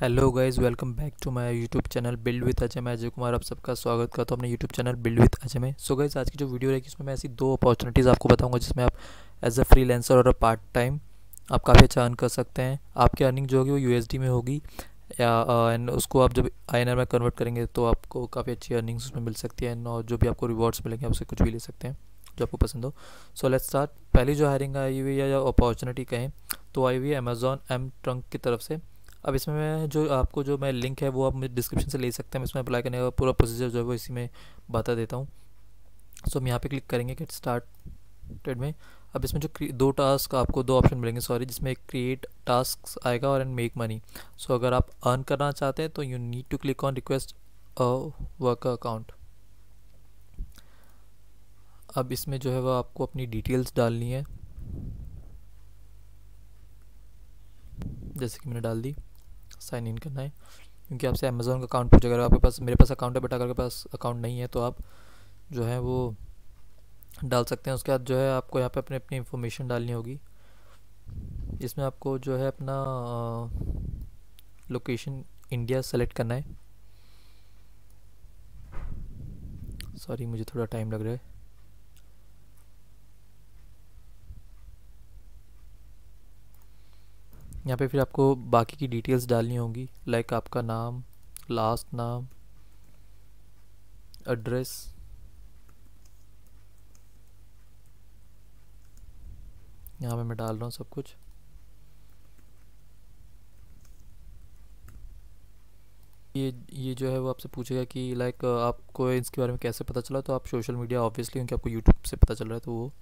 hello guys welcome back to my YouTube channel build with Ajay मैं अजय कुमार आप सबका स्वागत करता हूँ अपने YouTube channel build with Ajay में सो गाइज़ आज की जो वीडियो रहेगी उसमें मैं ऐसी दो अपॉर्चुनिटीज़ आपको बताऊंगा जिसमें आप एज अ फ्रीलांसर और अ पार्ट टाइम आप काफ़ी अच्छा अर्न कर सकते हैं आपकी अर्निंग जो होगी वो यू में होगी या एंड uh, उसको आप जब आई में कन्वर्ट करेंगे तो आपको काफ़ी अच्छी अर्निंग्स उसमें मिल सकती है एंड जो भी आपको रिवॉर्ड्स मिलेंगे आप उसे कुछ भी ले सकते हैं जो आपको पसंद हो सो लेट्स स्टार्ट पहली जो हायरिंग आई हुई है या अपॉर्चुनिटी कहें तो आई हुई है अमेज़ॉन एम ट्रंक की तरफ से अब इसमें मैं जो आपको जो मैं लिंक है वो आप मुझे डिस्क्रिप्शन से ले सकते हैं इसमें अप्लाई करने का पूरा प्रोसीजर जो है वो इसी में बता देता हूँ सो so, हम यहाँ पे क्लिक करेंगे गेट स्टार्टेड में अब इसमें जो दो टास्क आपको दो ऑप्शन मिलेंगे सॉरी जिसमें एक क्रिएट टास्क आएगा और एंड मेक मनी सो अगर आप अर्न करना चाहते हैं तो you need to click on request work account अब इसमें जो है वह आपको अपनी डिटेल्स डालनी है जैसे कि मैंने डाल दी साइन इन करना है क्योंकि आपसे अमेज़ोन का अकाउंट पूछेगा अगर आपके पास मेरे पास अकाउंट है बेटा अगर के पास अकाउंट नहीं है तो आप जो है वो डाल सकते हैं उसके बाद जो है आपको यहाँ पे अपने अपनी इन्फॉर्मेशन डालनी होगी इसमें आपको जो है अपना लोकेशन इंडिया सेलेक्ट करना है सॉरी मुझे थोड़ा टाइम लग रहा है यहाँ पे फिर आपको बाकी की डिटेल्स डालनी होंगी लाइक आपका नाम लास्ट नाम एड्रेस यहाँ पे मैं डाल रहा हूँ सब कुछ ये ये जो है वो आपसे पूछेगा कि लाइक आपको इसके बारे में कैसे पता चला तो आप सोशल मीडिया ऑब्वियसली क्योंकि आपको यूट्यूब से पता चल रहा है तो वो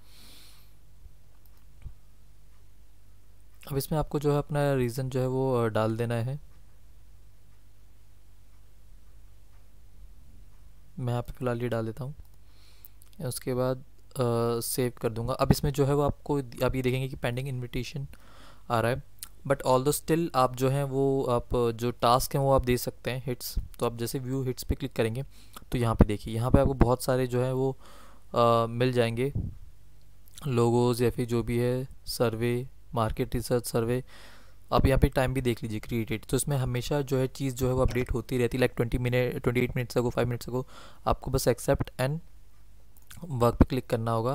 अब इसमें आपको जो है अपना रीज़न जो है वो डाल देना है मैं यहाँ पे ये डाल देता हूँ उसके बाद सेव कर दूँगा अब इसमें जो है वो आपको आप ये देखेंगे कि पेंडिंग इनविटेशन आ रहा है बट ऑल दो स्टिल आप जो हैं वो आप जो टास्क हैं वो आप दे सकते हैं हिट्स तो आप जैसे व्यू हिट्स पे क्लिक करेंगे तो यहाँ पे देखिए यहाँ पे आपको बहुत सारे जो है वो आ, मिल जाएंगे लोगोज़ या फिर जो भी है सर्वे मार्केट रिसर्च सर्वे आप यहाँ पे टाइम भी देख लीजिए क्रिएटेड तो इसमें हमेशा जो है चीज़ जो है वो अपडेट होती रहती है like twenty minute twenty eight minutes ago five minutes ago आपको बस एक्सेप्ट एंड वर्क पे क्लिक करना होगा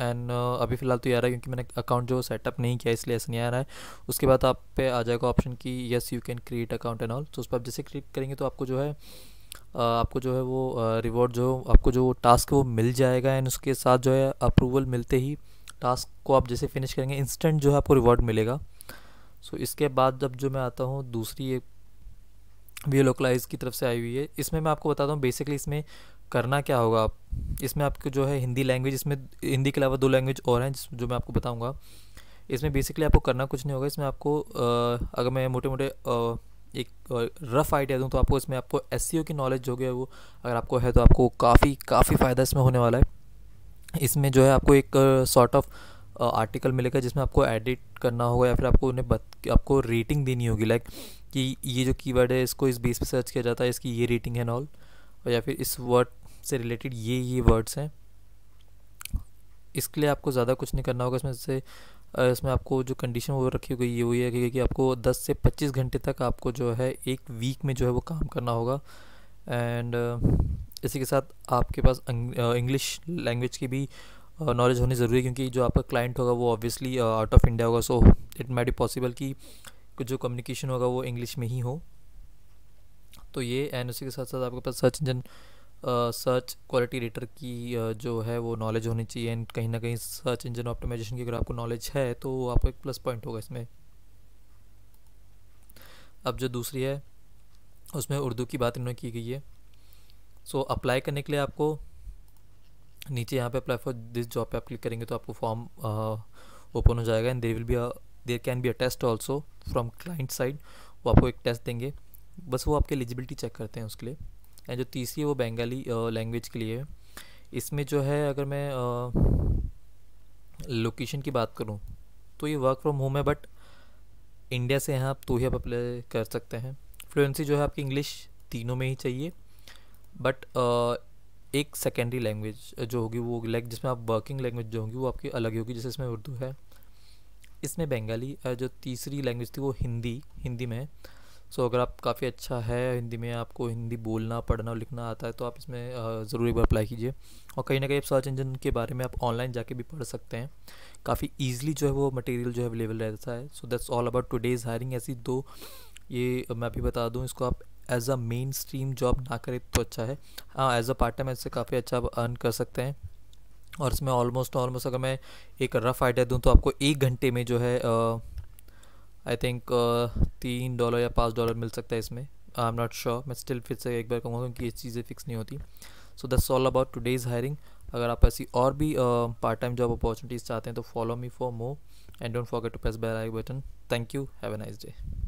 एंड uh, अभी फ़िलहाल तो ये आ रहा है क्योंकि मैंने अकाउंट जो सेटअप नहीं किया इसलिए ऐसा नहीं आ रहा है उसके बाद आप पे आ जाएगा ऑप्शन की yes you can create account and all तो उस पर आप जैसे क्लिक करेंगे तो आपको जो है uh, आपको जो है वो रिवॉर्ड uh, जो आपको जो टास्क वो मिल जाएगा एंड उसके साथ जो है अप्रूवल मिलते ही टास्क को आप जैसे फिनिश करेंगे इंस्टेंट जो है आपको रिवॉर्ड मिलेगा सो so, इसके बाद जब जो मैं आता हूँ दूसरी एक वी लोकलाइज की तरफ से आई हुई है इसमें मैं आपको बताता हूँ बेसिकली इसमें करना क्या होगा आप इसमें आपको जो है हिंदी लैंग्वेज इसमें हिंदी के अलावा दो लैंग्वेज और हैं जो मैं आपको बताऊँगा इसमें बेसिकली आपको करना कुछ नहीं होगा इसमें आपको आ, अगर मैं मोटे मोटे आ, एक रफ़ आइडिया दूँ तो आपको इसमें आपको एस e की नॉलेज हो गया वो अगर आपको है तो आपको काफ़ी काफ़ी फ़ायदा इसमें होने वाला है इसमें जो है आपको एक सॉर्ट ऑफ आर्टिकल मिलेगा जिसमें आपको एडिट करना होगा या फिर आपको उन्हें बत, आपको रेटिंग देनी होगी लाइक कि ये जो कीवर्ड है इसको इस बेस पे सर्च किया जाता है इसकी ये रेटिंग है नॉल और या फिर इस वर्ड से रिलेटेड ये ये वर्ड्स हैं इसके लिए आपको ज़्यादा कुछ नहीं करना होगा इसमें से इसमें आपको जो कंडीशन वो रखी गई ये हुई है कि, कि आपको 10 से 25 घंटे तक आपको जो है एक वीक में जो है वो काम करना होगा एंड इसी के साथ आपके पास इंग्लिश लैंग्वेज की भी नॉलेज होनी ज़रूरी है क्योंकि जो आपका क्लाइंट होगा वो ऑब्वियसली आउट ऑफ इंडिया होगा so it might be possible कि जो कम्युनिकेशन होगा वो इंग्लिश में ही हो तो ये एंड उसी के साथ साथ आपके पास search engine search quality rater की uh, जो है वो नॉलेज होनी चाहिए एंड कहीं ना कहीं सर्च इंजन ऑप्टिमाइजेशन की अगर आपको नॉलेज है तो आपको एक प्लस पॉइंट होगा इसमें अब जो दूसरी है उसमें उर्दू की बात इन्होंने की गई है सो so, अप्लाई करने के लिए आपको नीचे यहाँ पे अप्लाई फॉर दिस जॉब पे आप क्लिक करेंगे तो आपको फॉर्म ओपन uh, हो जाएगा and there will be there can be a test also from client side वो आपको एक टेस्ट देंगे बस वो आपकी एलिजिबिलिटी चेक करते हैं उसके लिए एंड जो तीसरी है वो बंगाली लैंग्वेज uh, के लिए है इसमें जो है अगर मैं लोकेशन uh, की बात करूँ तो ये वर्क फ्रॉम होम है बट इंडिया से यहाँ आप तो ही आप अप्लाई कर सकते हैं फ्लुएंसी जो है आपकी इंग्लिश तीनों में ही चाहिए बट एक सेकेंडरी लैंग्वेज जो होगी वो लाइक जिसमें आप वर्किंग लैंग्वेज जो होगी वो आपकी अलग होगी जैसे इसमें उर्दू है इसमें बंगाली जो तीसरी लैंग्वेज थी वो हिंदी हिंदी में सो so, अगर आप काफ़ी अच्छा है हिंदी में आपको हिंदी बोलना पढ़ना और लिखना आता है तो आप इसमें ज़रूर एक बार अप्लाई कीजिए और कहीं ना कहीं आप सर्च इंजन के बारे में आप ऑनलाइन जाके भी पढ़ सकते हैं काफ़ी ईजिली जो है वो मटेरियल जो है अवेलेबल रहता है so that's all about days hiring ऐसी दो ये मैं भी बता दूँ इसको आप as a mainstream job ना करें तो अच्छा है हाँ एज अ पार्ट टाइम ऐसे काफ़ी अच्छा आप अर्न कर सकते हैं और इसमें ऑलमोस्ट मतलब ऑलमोस्ट अगर मैं एक रफ आइडिया दूँ तो आपको एक घंटे में जो है आई थिंक तीन डॉलर या पाँच डॉलर मिल सकता है इसमें आई एम नॉट श्योर मैं स्टिल फिर से एक बार कहूँगा क्योंकि ये चीज़ें फिक्स नहीं होती so that's all about today's hiring अगर आप ऐसी और भी पार्ट टाइम जॉब अपॉर्चुनिटीज़ चाहते हैं तो follow me for more and don't forget to press bell I button thank you have a nice day